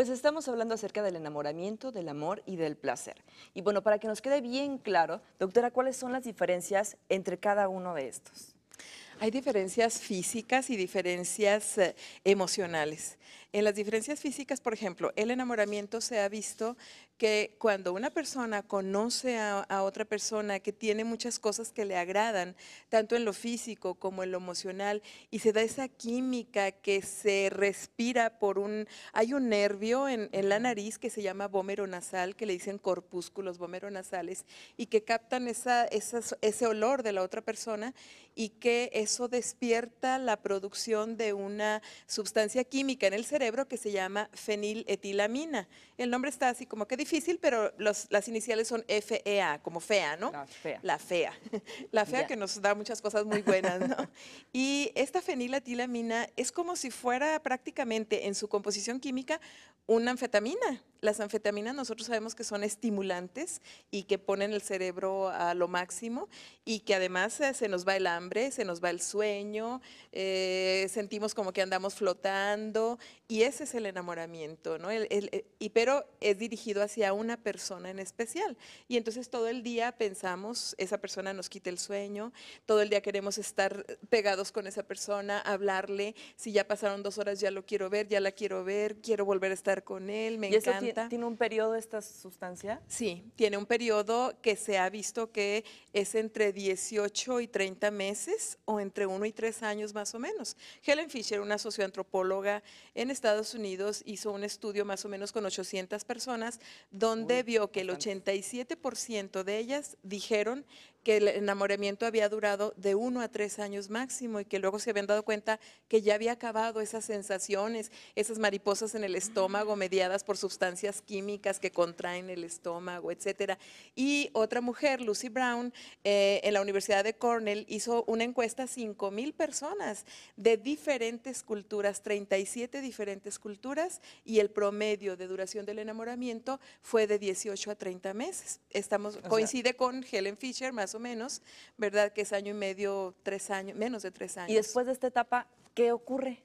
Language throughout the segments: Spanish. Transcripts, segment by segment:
Pues estamos hablando acerca del enamoramiento, del amor y del placer. Y bueno, para que nos quede bien claro, doctora, ¿cuáles son las diferencias entre cada uno de estos? Hay diferencias físicas y diferencias eh, emocionales. En las diferencias físicas, por ejemplo, el enamoramiento se ha visto que cuando una persona conoce a, otra persona que tiene muchas cosas que le agradan, tanto en lo físico como en lo emocional, y se da esa química que se respira por un... Hay un nervio en, la nariz que se llama bómero nasal, que le dicen corpúsculos bómero nasales, y que captan esa, ese olor de la otra persona y que eso despierta la producción de una sustancia química en el cerebro que se llama feniletilamina. El nombre está así como que difícil, pero las iniciales son FEA, como fea, ¿no? La fea. La fea, que nos da muchas cosas muy buenas, ¿no? y esta feniletilamina es como si fuera prácticamente en su composición química una anfetamina las anfetaminas nosotros sabemos que son estimulantes y que ponen el cerebro a lo máximo y que además eh, se nos va el hambre, se nos va el sueño, eh, sentimos como que andamos flotando y ese es el enamoramiento, ¿no? Eh, pero es dirigido hacia una persona en especial y entonces todo el día pensamos, esa persona nos quita el sueño, todo el día queremos estar pegados con esa persona, hablarle, si ya pasaron dos horas ya lo quiero ver, ya la quiero ver, quiero volver a estar con él, me encanta ¿Tiene un periodo esta sustancia? Sí, tiene un periodo que se ha visto que es entre 18 y 30 meses o entre 1 y 3 años más o menos. Helen Fisher, una socioantropóloga en Estados Unidos, hizo un estudio más o menos con 800 personas donde vio que el 87% de ellas dijeron que el enamoramiento había durado de uno a tres años máximo y que luego se habían dado cuenta que ya había acabado esas sensaciones, esas mariposas en el estómago mediadas por sustancias químicas que contraen el estómago, etcétera. Y otra mujer, Lucy Brown, eh, en la Universidad de Cornell hizo una encuesta a 5 mil personas de diferentes culturas, 37 diferentes culturas y el promedio de duración del enamoramiento fue de 18 a 30 meses. Estamos, coincide con Helen Fisher más o menos, ¿verdad? Que es año y medio, tres años, menos de tres años. Y después de esta etapa, ¿qué ocurre?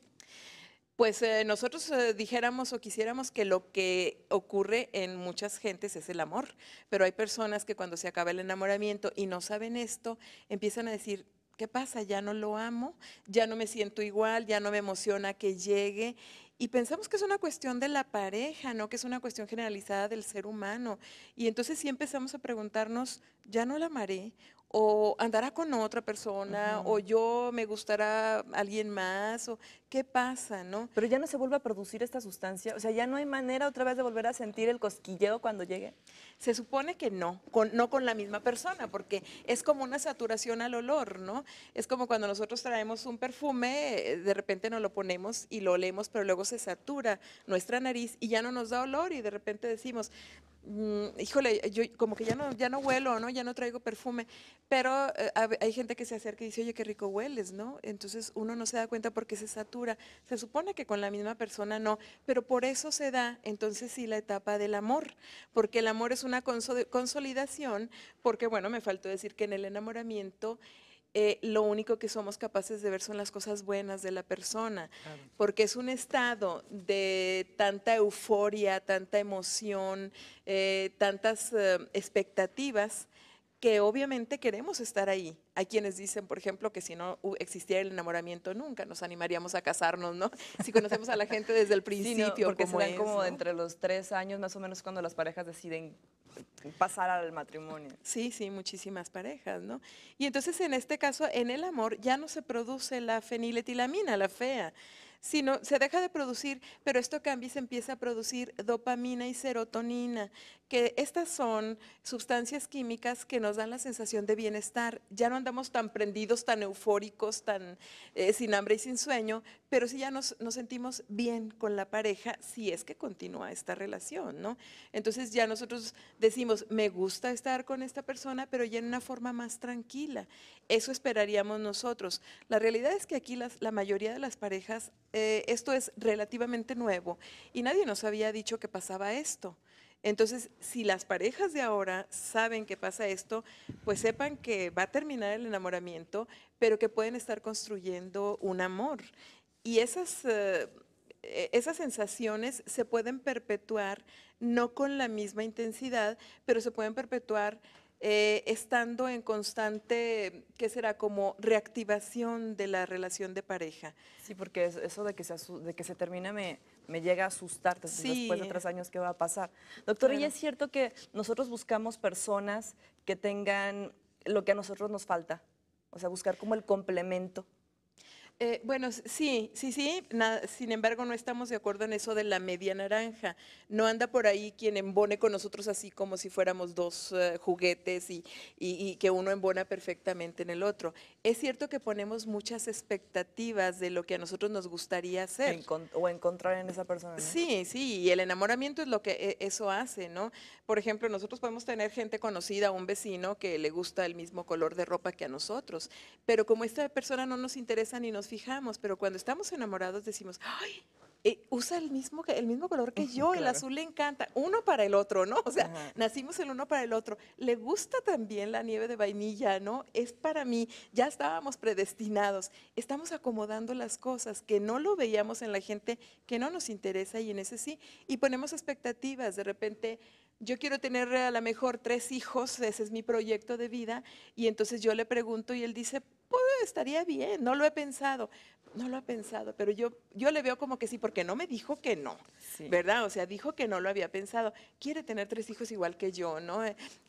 Pues eh, nosotros eh, dijéramos o quisiéramos que lo que ocurre en muchas gentes es el amor, pero hay personas que cuando se acaba el enamoramiento y no saben esto, empiezan a decir, ¿qué pasa? Ya no lo amo, ya no me siento igual, ya no me emociona que llegue y pensamos que es una cuestión de la pareja, no que es una cuestión generalizada del ser humano. Y entonces sí empezamos a preguntarnos, ¿ya no la amaré? o andará con otra persona, o yo me gustará alguien más, o qué pasa, ¿no? Pero ya no se vuelve a producir esta sustancia, o sea, ya no hay manera otra vez de volver a sentir el cosquilleo cuando llegue. Se supone que no, no con la misma persona, porque es como una saturación al olor, ¿no? Es como cuando nosotros traemos un perfume, eh, de repente nos lo ponemos y lo olemos, pero luego se satura nuestra nariz y ya no nos da olor y de repente decimos, Mm, híjole, yo como que ya no, ya no huelo, ¿no? Ya no traigo perfume, pero eh, hay gente que se acerca y dice, oye, qué rico hueles, ¿no? Entonces uno no se da cuenta porque se satura. Se supone que con la misma persona no, pero por eso se da entonces sí la etapa del amor, porque el amor es una consolidación, porque bueno, me faltó decir que en el enamoramiento eh, lo único que somos capaces de ver son las cosas buenas de la persona, porque es un estado de tanta euforia, tanta emoción, eh, tantas eh, expectativas que obviamente queremos estar ahí. Hay quienes dicen, por ejemplo, que si no existiera el enamoramiento nunca nos animaríamos a casarnos, ¿no? Si conocemos a la gente desde el principio. porque se como entre los tres años más o menos cuando las parejas deciden pasar al matrimonio. Sí, sí, muchísimas parejas, ¿no? Y entonces en este caso, en el amor ya no se produce la feniletilamina, la fea, sino se deja de producir, pero esto cambia y se empieza a producir dopamina y serotonina, que estas son sustancias químicas que nos dan la sensación de bienestar. Ya no andamos tan prendidos, tan eufóricos, tan eh, sin hambre y sin sueño, pero sí ya nos, sentimos bien con la pareja si es que continúa esta relación, ¿no? Entonces ya nosotros decimos, me gusta estar con esta persona, pero ya en una forma más tranquila. Eso esperaríamos nosotros. La realidad es que aquí la mayoría de las parejas, eh, esto es relativamente nuevo y nadie nos había dicho que pasaba esto. Entonces, si las parejas de ahora saben que pasa esto, pues sepan que va a terminar el enamoramiento, pero que pueden estar construyendo un amor. Y esas, eh, e, esas sensaciones se pueden perpetuar, no con la misma intensidad, pero se pueden perpetuar eh, estando en constante, ¿qué será? Como reactivación de la relación de pareja. Sí, porque eso de que se, de que se termina me, me llega a asustar después de tres años, ¿qué va a pasar? doctor ¿y es cierto que nosotros buscamos personas que tengan lo que a nosotros nos falta? O sea, buscar como el complemento. Eh, bueno, sí, sí, sí. sin embargo, no estamos de acuerdo en eso de la media naranja. No anda por ahí quien embone con nosotros así como si fuéramos dos eh, juguetes y, que uno embona perfectamente en el otro. Es cierto que ponemos muchas expectativas de lo que a nosotros nos gustaría hacer. o encontrar en esa persona. Sí, sí. Y el enamoramiento es lo que e, eso hace, ¿no? Por ejemplo, nosotros podemos tener gente conocida, un vecino que le gusta el mismo color de ropa que a nosotros, pero como esta persona no nos interesa ni nos fijamos, pero cuando estamos enamorados decimos, ¡ay! Eh, usa el mismo, el mismo color que yo, el azul le encanta, uno para el otro, ¿no? O sea, nacimos el uno para el otro. Le gusta también la nieve de vainilla, ¿no? Es para mí, ya estábamos predestinados, estamos acomodando las cosas que no lo veíamos en la gente que no nos interesa y en ese sí, y ponemos expectativas, de repente... Yo quiero tener a lo mejor tres hijos, ese es mi proyecto de vida, y entonces yo le pregunto y él dice, estaría bien, no lo he pensado. No lo ha pensado, pero yo, yo le veo como que sí, porque no me dijo que no, ¿verdad? O sea, dijo que no lo había pensado. Quiere tener tres hijos igual que yo, ¿no?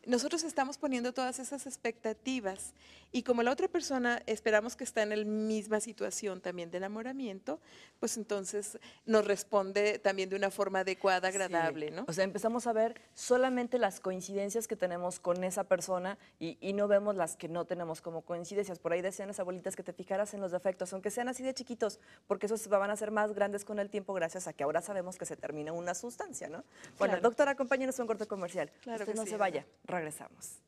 Nosotros estamos poniendo todas esas expectativas y como la otra persona esperamos que está en la misma situación también de enamoramiento, pues entonces nos responde también de una forma adecuada, agradable, ¿no? O sea, empezamos a ver solamente las coincidencias que tenemos con esa persona y, y no vemos las que no tenemos como coincidencias. Por ahí decían abuelitas que te fijaras en los defectos, aunque sean así de chiquitos, porque esos van a ser más grandes con el tiempo gracias a que ahora sabemos que se termina una sustancia, ¿no? Bueno, doctora, acompáñenos a un corte comercial. Claro que no se vaya, regresamos.